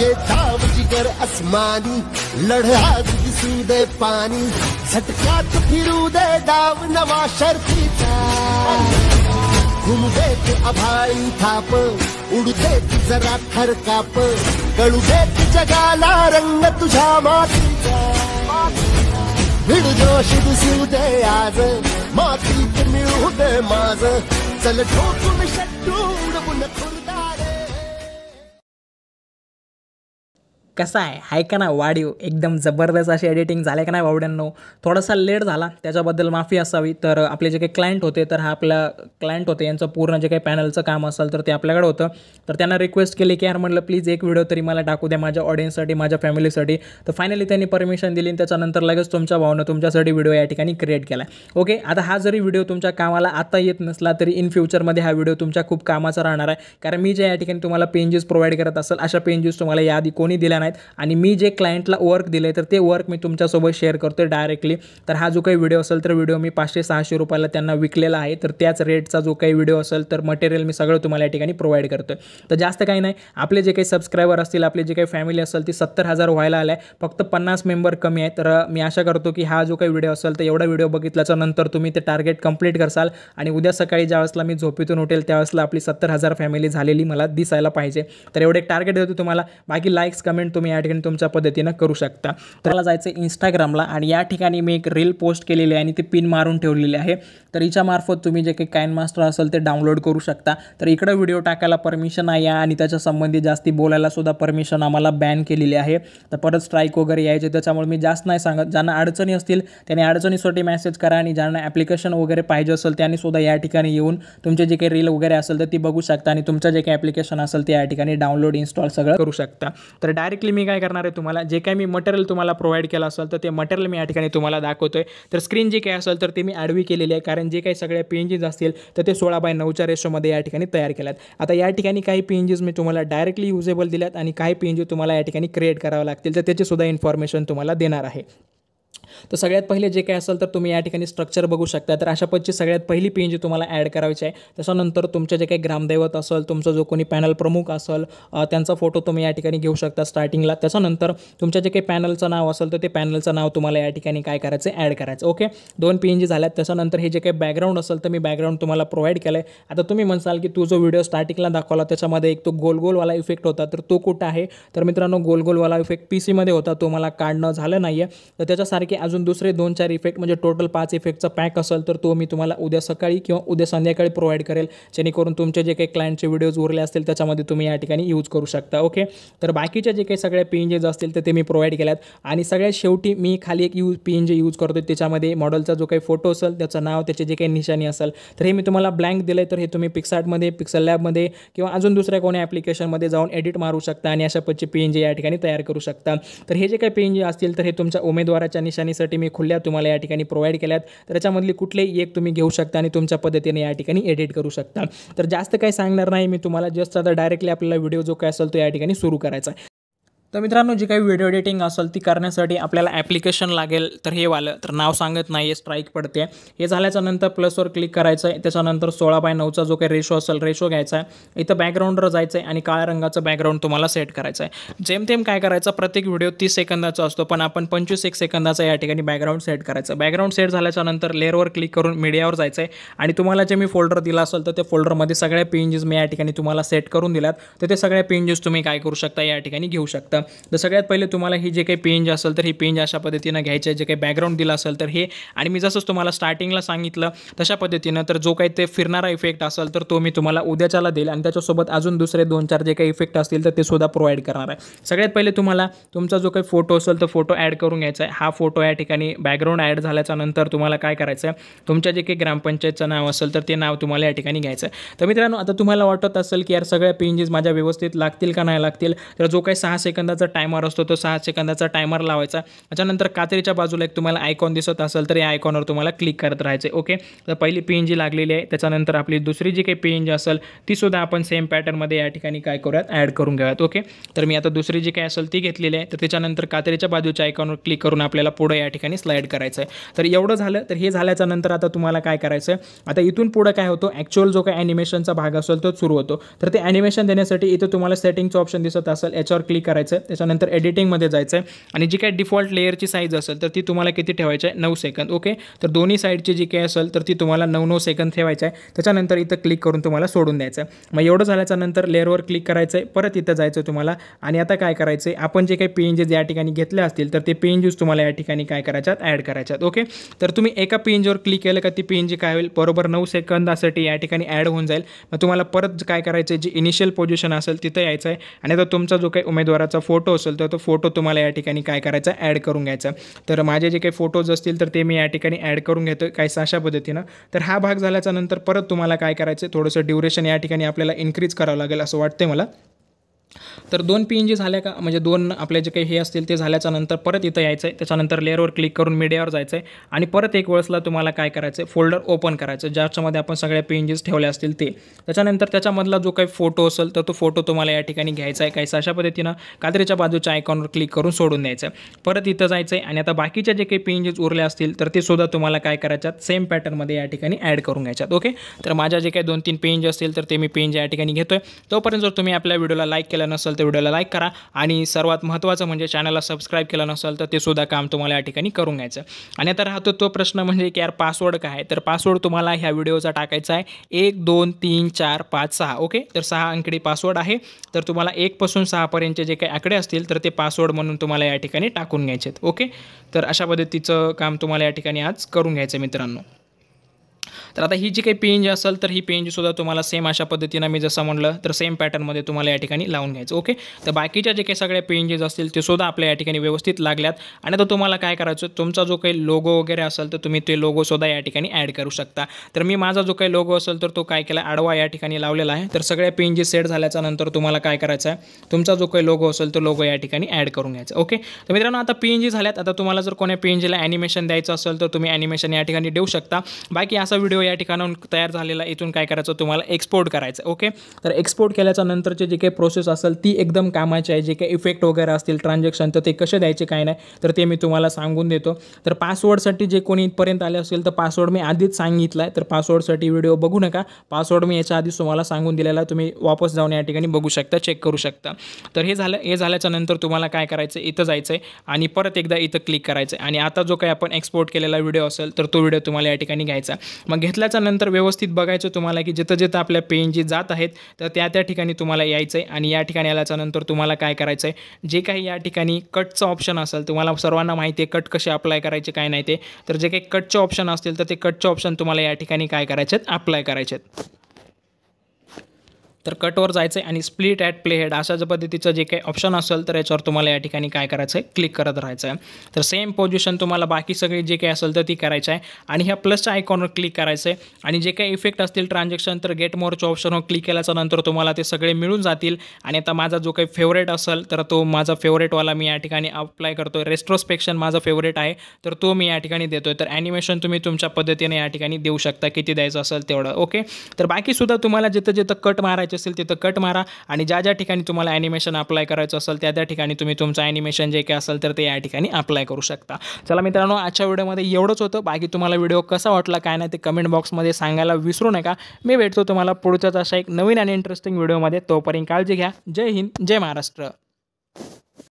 ये दाव जिगर आसमानी लढा दिसू दे पाणी झटकात फिरू दे डाव नवा शर्तीचा घुमदे ते अभाळी थाप उडते जरा थरकाप गळू जगाला रंग तुझ्या मातीचा भिड जोश दिसू दे आज मातीत मिळू दे माझ चल ठोकून शट्टू उडवून कसा आहे हाय का ना वाढीव एकदम जबरदस्त अशी एडिटिंग झाले का नाही वावड्यांनो थोडासा लेट झाला त्याच्याबद्दल माफी असावी तर आपले जे काही क्लायंट होते तर हा आपला क्लायंट होते यांचं पूर्ण जे काही पॅनलचं काम असेल तर ते आपल्याकडे होतं तर त्यांना रिक्वेस्ट केली की यार म्हटलं प्लीज एक व्हिडिओ तरी मला टाकू द्या माझ्या ऑडियन्ससाठी माझ्या फॅमिलीसाठी तर फायनली त्यांनी परमिशन दिली आणि त्याच्यानंतर लगेच तुमच्या भावनं तुमच्यासाठी व्हिडिओ या ठिकाणी क्रिएट केला ओके आता हा जरी व्हिडिओ तुमच्या कामाला आता येत नसला तरी इन फ्युचरमध्ये हा व्हिडिओ तुमच्या खूप कामाचा राहणार आहे कारण मी ज्या या ठिकाणी तुम्हाला पेंजेस प्रोव्हाइड करत असेल अशा पेंजेस तुम्हाला यादी कोणी दिल्या नाही आणि मी जे क्लायंटला वर्क दिलं तर ते वर्क मी तुमच्यासोबत शेअर करतो डायरेक्टली तर हा जो काही व्हिडिओ असेल तर व्हिडिओ मी पाचशे सहाशे रुपयाला त्यांना विकलेला आहे तर त्याच रेटचा जो काही व्हिडिओ असेल तर मटेरियल मी सगळं तुम्हाला या ठिकाणी प्रोव्हाइड करतो तर जास्त काही नाही आपले जे काही सबस्क्रायबर असतील आपली जे काही फॅमिली असेल ती सत्तर हजार व्हायला आलं आहे फक्त पन्नास मेंबर कमी आहेत तर मी आशा करतो की हा जो काही व्हिडिओ असेल तर एवढा व्हिडिओ बघितल्याच्या नंतर तुम्ही ते टार्गेट कंप्लीट करसाल आणि उद्या सकाळी ज्या वेळेसला मी झोपेतून उठेल त्यावेळेसला आपली सत्तर हजार फॅमिली झालेली मला दिसायला पाहिजे तर एवढे टार्गेट देतो तुम्हाला बाकी लाईक्स कमेंट तुम्ही या ठिकाणी तुमच्या पद्धतीनं करू शकता तर मला जायचं इंस्टाग्रामला आणि या ठिकाणी मी एक रील पोस्ट केलेली आहे आणि ती पिन मारून ठेवलेली आहे तर हिच्यामार्फत तुम्ही जे काही कायन मास्टर असेल ते डाउनलोड करू शकता तर इकडं व्हिडिओ टाकायला परमिशन आहे आणि त्याच्या संबंधी जास्ती बोलायला सुद्धा परमिशन आम्हाला बॅन केलेली आहे तर परत स्ट्राईक वगैरे यायचे त्याच्यामुळे मी जास्त नाही सांगत ज्यांना अडचणी असतील त्यांनी अडचणीसाठी मेसेज करा आणि ज्यांना ॲप्लिकेशन वगैरे पाहिजे असेल त्यांनी सुद्धा या ठिकाणी येऊन तुमचे जे काही रील वगैरे असेल तर ती बघू शकता आणि तुमचं जे काही ॲप्लिकेशन असेल ते या ठिकाणी डाउनलोड इन्स्टॉल सगळं करू शकता तर डायरेक्ट मी काय करणार आहे तुम्हाला जे काही मी मटेरियल तुम्हाला प्रोव्हाइड केलं असेल तर ते मटेरियल मी या ठिकाणी तुम्हाला दाखवतो तर स्क्रीन जी काही असेल तर ते मी आडवी केलेली आहे कारण जे काही सगळ्या पी असतील तर ते सोळा बाय नऊच्या रेशोमध्ये या ठिकाणी तयार केल्यात आता या ठिकाणी काही पी मी तुम्हाला डायरेक्टली युजेबल दिल्यात आणि काही पी तुम्हाला या ठिकाणी क्रिएट करावं लागतील तर त्याचीसुद्धा इन्फॉर्मेशन तुम्हाला देणार आहे तर सगळ्यात पहिले जे काही असेल तर तुम्ही या ठिकाणी स्ट्रक्चर बघू शकता तर अशा पद्धती सगळ्यात पहिली पेन जी तुम्हाला ॲड करायची आहे त्याच्यानंतर तुमचे जे काही ग्रामदैवत असेल तुमचा जो कोणी पॅनल प्रमुख असेल त्यांचा फोटो तुम्ही या ठिकाणी घेऊ शकता स्टार्टिंगला त्याच्यानंतर तुमच्या जे काही पॅनलचं नाव असेल तर ते पॅनलचं नाव तुम्हाला या ठिकाणी काय करायचं ॲड करायचं ओके दोन पी एन जी झाल्यात त्याच्यानंतर हे जे काही बॅकग्राऊंड असेल तर मी बॅकग्राऊंड तुम्हाला प्रोव्हाइड केलं आहे आता तुम्ही म्हणसाल की तू जो व्हिडिओ स्टार्टिंगला दाखवला त्याच्यामध्ये एक तो गोल गोलवाला इफेक्ट होता तर तो कुठं आहे तर मित्रांनो गोलगोलवाला इफेक्ट पी सीमध्ये होता तो मला काढणं झालं नाही आहे तर त्याच्यासारखे की अजून दुसरे दोन चार इफेक्ट म्हणजे टोटल पाच इफेक्टचा पॅक असेल तर तो मी तुम्हाला उद्या सकाळी किंवा उद्या संध्याकाळी प्रोव्हाइड करेल जेणेकरून तुमचे जे काही क्लायंटचे व्हिडिओज उरले असतील त्याच्यामध्ये तुम्ही या ठिकाणी यूज करू शकता ओके तर बाकीच्या जे काही सगळ्या पी असतील तर ते मी प्रोव्हाइड केल्यात आणि सगळ्यात शेवटी मी खाली एक यू पी एन यूज करतो त्याच्यामध्ये मॉडलचा जो काही फोटो असेल त्याचं नाव त्याचे जे काही निशाणी असेल तर हे मी तुम्हाला ब्लँक दिलं तर हे तुम्ही पिक्सार्टमध्ये पिक्सल लॅबमध्ये किंवा अजून दुसऱ्या कोणी ॲप्लिकेशनमध्ये जाऊन एडिट मारू शकता आणि अशा पद्धतीचे पी या ठिकाणी तयार करू शकता तर हे जे काही पी असतील तर हे तुमच्या उमेदवाराच्या निशाणीसाठी मी खुल्या तुम्हाला या ठिकाणी प्रोव्हाइड केल्यात तर त्याच्यामधली कुठलेही एक तुम्ही घेऊ शकता आणि तुमच्या पद्धतीने या ठिकाणी एडिट करू शकता तर जास्त काही सांगणार नाही मी तुम्हाला जस्ट आता डायरेक्टली आपल्याला व्हिडिओ जो काय असेल तो या ठिकाणी सुरू करायचा तर मित्रांनो जी काही व्हिडिओ एडिटिंग असेल ती करण्यासाठी आपल्याला ॲप्लिकेशन लागेल तर हे वालं तर नाव सांगत नाही आहे स्ट्राईक पडते हे झाल्याच्या नंतर प्लसवर क्लिक करायचं आहे त्याच्यानंतर सोळा बाय नऊचा जो काही रेशो असेल रेशो घ्यायचा आहे इथं बॅकग्राऊंडवर जायचं आहे आणि काळ्या रंगाचं बॅकग्राऊंड तुम्हाला सेट करायचं आहे जेमतेम काय करायचं प्रत्येक व्हिडिओ तीस सेकंदाचा असतो पण आपण पंचवीस एक सेकंदाचा या ठिकाणी बॅकग्राऊंड सेट करायचं बॅकग्राऊंड सेट झाल्याच्या नंतर लेअरवर क्लिक करून मीडियावर जायचं आहे आणि तुम्हाला जे मी फोल्डर दिला असेल तर त्या फोल्डरमध्ये सगळ्या पेंजेस मी या ठिकाणी तुम्हाला सेट करून दिल्यात तर ते सगळ्या पेंजेस तुम्ही काय करू शकता या ठिकाणी घेऊ शकता शकता तर सगळ्यात पहिले तुम्हाला ही जे काही पेंज असेल तर ही पेंज अशा पद्धतीनं घ्यायचं आहे जे काही बॅकग्राऊंड दिलं असेल तर हे आणि मी जसंच तुम्हाला स्टार्टिंगला सांगितलं तशा पद्धतीनं तर जो काही ते फिरणारा इफेक्ट असेल तर तो मी तुम्हाला उद्याच्याला देईल आणि त्याच्यासोबत अजून दुसरे दोन चार जे काही इफेक्ट असतील तर ते सुद्धा प्रोव्हाइड करणार आहे सगळ्यात पहिले तुम्हाला तुमचा जो काही फोटो असेल तर फोटो ॲड करून घ्यायचा आहे हा फोटो या ठिकाणी बॅकग्राऊंड ॲड झाल्याच्या नंतर तुम्हाला काय करायचं आहे तुमच्या जे काही ग्रामपंचायतचं नाव असेल तर ते नाव तुम्हाला या ठिकाणी घ्यायचं आहे तर मित्रांनो आता तुम्हाला वाटत असेल की यार सगळ्या पेंजेस माझ्या व्यवस्थित लागतील का नाही लागतील तर जो काही सहा सेकंद सेकंदाचा टायमर असतो तो सहा सेकंदाचा टायमर लावायचा त्याच्यानंतर कात्रीच्या बाजूला एक तुम्हाला आयकॉन दिसत असेल तर या आयकॉनवर तुम्हाला क्लिक करत राहायचं ओके तर पहिली पीएनजी जी लागलेली आहे त्याच्यानंतर आपली दुसरी जी काही पीएनजी जी असेल सुद्धा आपण सेम पॅटर्नमध्ये या ठिकाणी काय करूयात ॲड करून घ्यायत ओके तर मी आता दुसरी जी काही असेल ती घेतलेली आहे तर त्याच्यानंतर कात्रीच्या बाजूच्या आयकॉनवर क्लिक करून आपल्याला पुढे या ठिकाणी स्लाईड करायचं आहे तर एवढं झालं तर हे झाल्याच्या नंतर आता तुम्हाला काय करायचं आहे आता इथून पुढं काय होतो ॲक्च्युअल जो काही ॲनिमेशनचा भाग असेल तो सुरू होतो तर ते ॲनिमेशन देण्यासाठी इथं तुम्हाला सेटिंगचं ऑप्शन दिसत असेल याच्यावर क्लिक करायचं आहे त्याच्यानंतर एडिटिंगमध्ये जायचं आहे आणि जी काय डिफॉल्ट लेअरची साईज असेल तर ती तुम्हाला किती ठेवायची आहे नऊ सेकंद ओके तर दोन्ही साईडची जी काय असेल तर ती तुम्हाला नऊ नऊ सेकंद ठेवायची आहे त्याच्यानंतर इथं क्लिक करून तुम्हाला सोडून द्यायचं आहे मग एवढं झाल्याच्या नंतर लेअरवर क्लिक करायचं आहे परत इथं जायचं तुम्हाला आणि आता काय करायचं आहे आपण जे काही पेंजेस या ठिकाणी घेतले असतील तर ते पेंजेस तुम्हाला या ठिकाणी काय करायच्यात ॲड करायच्यात ओके तर तुम्ही एका पेंजवर क्लिक केलं का ती पेंज काय होईल बरोबर नऊ सेकंदासाठी या ठिकाणी ॲड होऊन जाईल मग तुम्हाला परत काय करायचं आहे जी इनिशियल पोझिशन असेल तिथं यायचं आहे आणि आता तुमचा जो काही उमेदवाराचा फोटो असेल तर तो फोटो तुम्हाला या ठिकाणी काय करायचा ॲड करून घ्यायचा तर माझे जे काही फोटोज असतील तर ते मी या ठिकाणी ॲड करून घेतो काही अशा पद्धतीनं तर हा भाग झाल्याच्या नंतर परत तुम्हाला काय करायचं थोडंसं ड्युरेशन या ठिकाणी आपल्याला इन्क्रीज करावं लागेल असं वाटते मला तर दोन पी एन जी झाल्या का म्हणजे दोन आपले जे काही हे असतील ते झाल्याच्यानंतर परत इथं यायचं आहे त्याच्यानंतर लेअरवर क्लिक करून मीडियावर जायचं आहे आणि परत एक वेळेसला तुम्हाला काय करायचं आहे फोल्डर ओपन करायचं ज्याच्यामध्ये आपण सगळ्या पी एन जीज ठेवल्या असतील ते त्याच्यानंतर त्याच्यामधला जो काही फोटो असेल तर तो फोटो तुम्हाला या ठिकाणी घ्यायचा आहे काहीसा अशा पद्धतीनं कात्रीच्या बाजूच्या आयकॉनवर क्लिक करून सोडून द्यायचं आहे परत इथं जायचं आहे आणि आता बाकीच्या जे काही पेंजेस उरले असतील तर ते सुद्धा तुम्हाला काय करायच्यात सेम पॅटर्नमध्ये या ठिकाणी ॲड करून घ्यायच्यात ओके तर माझ्या जे काही दोन तीन पेंज असतील तर ते मी पेंज या ठिकाणी घेतो आहे तोपर्यंत जर तुम्ही आपल्या व्हिडिओला लाईक केला केलं नसेल तर व्हिडिओला लाईक करा आणि सर्वात महत्त्वाचं म्हणजे चॅनलला सबस्क्राईब केलं नसेल तर ते सुद्धा काम तुम्हाला या ठिकाणी करून घ्यायचं आणि आता राहतो तो प्रश्न म्हणजे की यार पासवर्ड काय तर पासवर्ड तुम्हाला ह्या व्हिडिओचा टाकायचा आहे एक दोन तीन चार पाच सहा ओके तर सहा अंकडी पासवर्ड आहे तर तुम्हाला एकपासून सहापर्यंतचे जे काही आकडे असतील तर ते पासवर्ड म्हणून तुम्हाला या ठिकाणी टाकून घ्यायचे आहेत ओके तर अशा पद्धतीचं काम तुम्हाला या ठिकाणी आज करून घ्यायचं मित्रांनो तर आता ही जी काही पेंज असेल तर ही पेंजसुद्धा तुम्हाला सेम अशा पद्धतीनं मी जसं म्हणलं तर सेम पॅटर्नमध्ये तुम्हाला या ठिकाणी लावून घ्यायचं ओके तर बाकीच्या जे काही सगळ्या पेंजेस असतील ते सुद्धा आपल्या या ठिकाणी व्यवस्थित लागल्यात आणि आता तुम्हाला काय करायचं तुमचा जो काही लोगो वगैरे असेल तर तुम्ही ते लोगोसुद्धा या ठिकाणी ॲड करू शकता तर मी माझा जो काही लोगो असेल तर तो काय केला आडवा या ठिकाणी लावलेला आहे तर सगळ्या पेंजेस सेट झाल्याच्या नंतर तुम्हाला काय करायचं आहे तुमचा जो काही लोगो असेल तो लोगो या ठिकाणी ॲड करून घ्यायचा ओके तर मित्रांनो आता पीएनजी झाल्यात आता तुम्हाला जर कोण्या पीएनजीला ॲनिमेशन द्यायचं असेल तर तुम्ही ॲनिमेशन या ठिकाणी देऊ शकता बाकी असा व्हिडिओ या ठिकाणाहून तयार झालेला इथून काय करायचं तुम्हाला एक्सपोर्ट करायचं ओके तर एक्सपोर्ट केल्याच्या नंतरचे जे काही प्रोसेस असेल ती एकदम कामाची आहे जे काही इफेक्ट वगैरे असतील ट्रान्झॅक्शन तर ते कसे द्यायचे काय नाही तर ते मी तुम्हाला सांगून देतो तर पासवर्डसाठी जे कोणी इथपर्यंत आले असेल तर पासवर्ड मी आधीच सांगितलं आहे तर पासवर्डसाठी व्हिडिओ बघू नका पासवर्ड मी याच्या आधीच तुम्हाला सांगून दिलेला तुम्ही वापस जाऊन या ठिकाणी बघू शकता चेक करू शकता तर हे झालं हे झाल्याच्या नंतर तुम्हाला काय करायचं इथं जायचं आहे आणि परत एकदा इथं क्लिक करायचं आहे आणि आता जो काही आपण एक्सपोर्ट केलेला व्हिडिओ असेल तर तो व्हिडिओ तुम्हाला या ठिकाणी घ्यायचा मग घेतल्याच्या नंतर व्यवस्थित बघायचं तुम्हाला की जिथं जिथं आपल्या पेन जे जात आहेत तर त्या त्या ठिकाणी तुम्हाला यायचं आहे आणि या ठिकाणी आल्याच्यानंतर तुम्हाला काय करायचं आहे जे काही या ठिकाणी कटचं ऑप्शन असेल तुम्हाला सर्वांना माहिती आहे कट कसे अप्लाय करायचे काय नाही ते तर जे काही कटचे ऑप्शन असतील तर ते कटचे ऑप्शन तुम्हाला या ठिकाणी काय करायचे आहेत अप्लाय करायचे आहेत तर कटवर जायचं आहे आणि स्प्लिट ॲट प्ले हेड अशा ज्या पद्धतीचं जे काही ऑप्शन असेल तर याच्यावर तुम्हाला या ठिकाणी काय करायचं आहे क्लिक करत राहायचं आहे तर सेम पोझिशन तुम्हाला बाकी सगळी जे काही असेल तर ती करायचं आहे आणि ह्या प्लसच्या आयकॉनवर क्लिक करायचं आहे आणि जे काही इफेक्ट असतील ट्रान्झॅक्शन तर गेट मोरच्या ऑप्शनवर क्लिक केल्याच्या नंतर तुम्हाला ते सगळे मिळून जातील आणि आता माझा जो काही फेवरेट असेल तर तो माझा फेवरेटवाला मी या ठिकाणी अप्लाय करतो रेस्ट्रोस्पेक्शन माझा फेवरेट आहे तर तो मी या ठिकाणी देतो तर ॲनिमेशन तुम्ही तुमच्या पद्धतीने या ठिकाणी देऊ शकता किती द्यायचं असेल तेवढं ओके तर बाकीसुद्धा तुम्हाला जिथं जिथं कट मारायचं असेल तिथं कट मारा आणि ज्या ज्या ठिकाणी तुम्हाला ॲनिमेशन अप्लाय करायचं असेल त्या त्या ठिकाणी तुम्ही तुमचं ॲनिमेशन जे काही असेल तर ते या ठिकाणी अप्लाय करू शकता चला मित्रांनो आजच्या व्हिडिओमध्ये एवढंच होतं बाकी तुम्हाला व्हिडिओ कसा वाटला काय नाही ते कमेंट बॉक्समध्ये सांगायला विसरू नका मी भेटतो तुम्हाला पुढच्याच अशा एक नवीन आणि इंटरेस्टिंग व्हिडिओमध्ये तोपर्यंत काळजी घ्या जय हिंद जय महाराष्ट्र